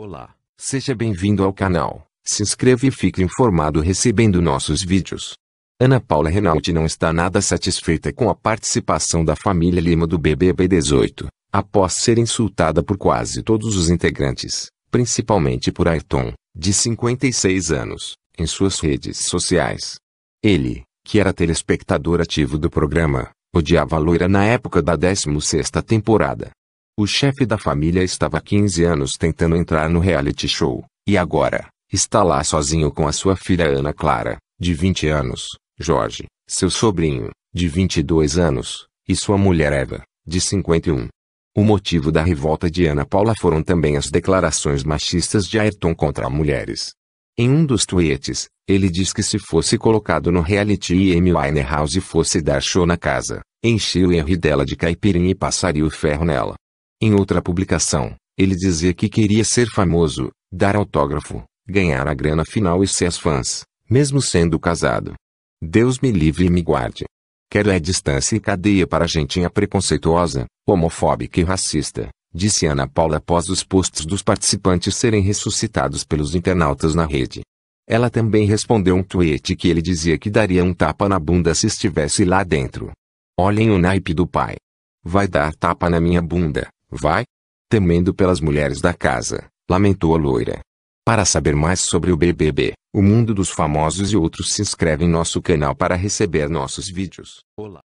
Olá, seja bem-vindo ao canal. Se inscreva e fique informado recebendo nossos vídeos. Ana Paula Renaldi não está nada satisfeita com a participação da família Lima do BBB 18, após ser insultada por quase todos os integrantes, principalmente por Ayrton, de 56 anos, em suas redes sociais. Ele, que era telespectador ativo do programa, odiava a loira na época da 16ª temporada o chefe da família estava há 15 anos tentando entrar no reality show, e agora, está lá sozinho com a sua filha Ana Clara, de 20 anos, Jorge, seu sobrinho, de 22 anos, e sua mulher Eva, de 51. O motivo da revolta de Ana Paula foram também as declarações machistas de Ayrton contra mulheres. Em um dos tweets, ele diz que se fosse colocado no reality e Amy Winehouse fosse dar show na casa, enchia o Henry dela de caipirinha e passaria o ferro nela. Em outra publicação, ele dizia que queria ser famoso, dar autógrafo, ganhar a grana final e ser as fãs, mesmo sendo casado. Deus me livre e me guarde. Quero é distância e cadeia para gentinha preconceituosa, homofóbica e racista, disse Ana Paula após os posts dos participantes serem ressuscitados pelos internautas na rede. Ela também respondeu um tweet que ele dizia que daria um tapa na bunda se estivesse lá dentro. Olhem o naipe do pai. Vai dar tapa na minha bunda. Vai? Temendo pelas mulheres da casa, lamentou a loira. Para saber mais sobre o BBB, o mundo dos famosos e outros se inscreve em nosso canal para receber nossos vídeos. Olá.